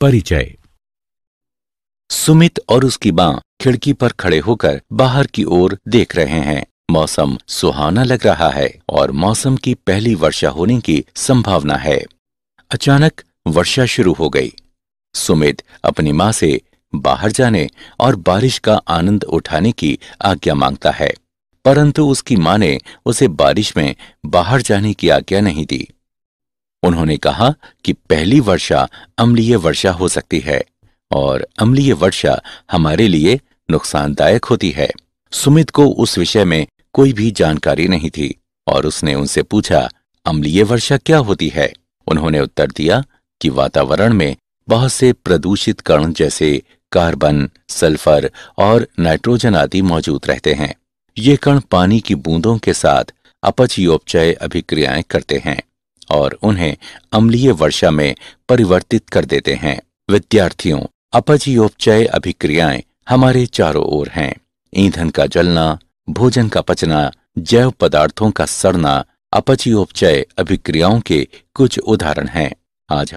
परिचय सुमित और उसकी मां खिड़की पर खड़े होकर बाहर की ओर देख रहे हैं मौसम सुहाना लग रहा है और मौसम की पहली वर्षा होने की संभावना है अचानक वर्षा शुरू हो गई सुमित अपनी मां से बाहर जाने और बारिश का आनंद उठाने की आज्ञा मांगता है परंतु उसकी मां ने उसे बारिश में बाहर जाने की आज्ञा नहीं दी उन्होंने कहा कि पहली वर्षा अम्लीय वर्षा हो सकती है और अम्लीय वर्षा हमारे लिए नुकसानदायक होती है सुमित को उस विषय में कोई भी जानकारी नहीं थी और उसने उनसे पूछा अम्लीय वर्षा क्या होती है उन्होंने उत्तर दिया कि वातावरण में बहुत से प्रदूषित कण जैसे कार्बन सल्फर और नाइट्रोजन आदि मौजूद रहते हैं ये कण पानी की बूंदों के साथ अपचयोपचय अभिक्रियाएं करते हैं और उन्हें अम्लीय वर्षा में परिवर्तित कर देते हैं विद्यार्थियों अपचयोपचय अभिक्रियाएं हमारे चारों ओर हैं ईंधन का जलना भोजन का पचना जैव पदार्थों का सड़ना अपचयोपचय अभिक्रियाओं के कुछ उदाहरण हैं आज